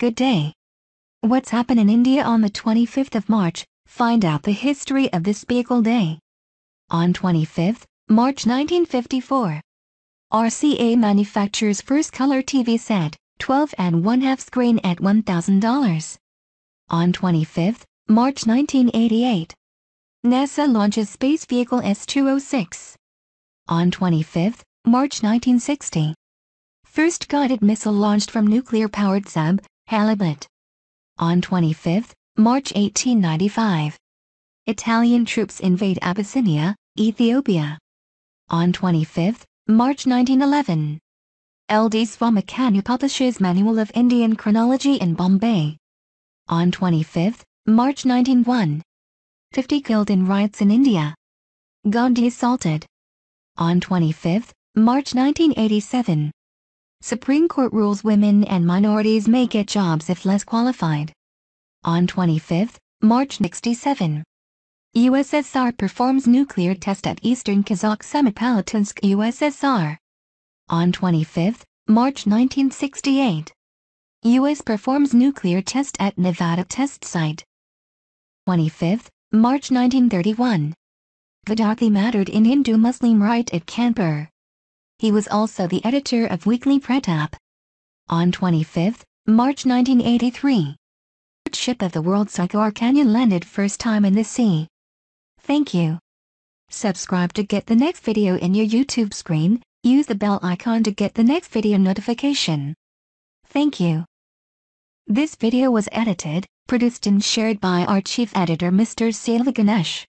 Good day. What's happened in India on the 25th of March? Find out the history of this vehicle day. On 25th March 1954, RCA manufactures first color TV set, 12 and 1 half screen at $1,000. On 25th March 1988, NASA launches space vehicle S-206. On 25th March 1960, first guided missile launched from nuclear-powered sub Halibut. On 25 March 1895, Italian troops invade Abyssinia, Ethiopia. On 25 March 1911, L.D. Swamakanu publishes Manual of Indian Chronology in Bombay. On 25 March 1901, 50 killed in riots in India. Gandhi assaulted. On 25 March 1987, Supreme Court rules women and minorities may get jobs if less qualified. On 25 March 67. USSR performs nuclear test at Eastern Kazakh Semipalatinsk USSR. On 25 March 1968. U.S. performs nuclear test at Nevada test site. 25 March 1931. Gaddafi mattered in Hindu-Muslim right at Kanpur. He was also the editor of Weekly Pretap. On 25 March 1983, ship of the World Sagar Canyon landed first time in the sea. Thank you. Subscribe to get the next video in your YouTube screen, use the bell icon to get the next video notification. Thank you. This video was edited, produced and shared by our chief editor Mr. Sela Ganesh.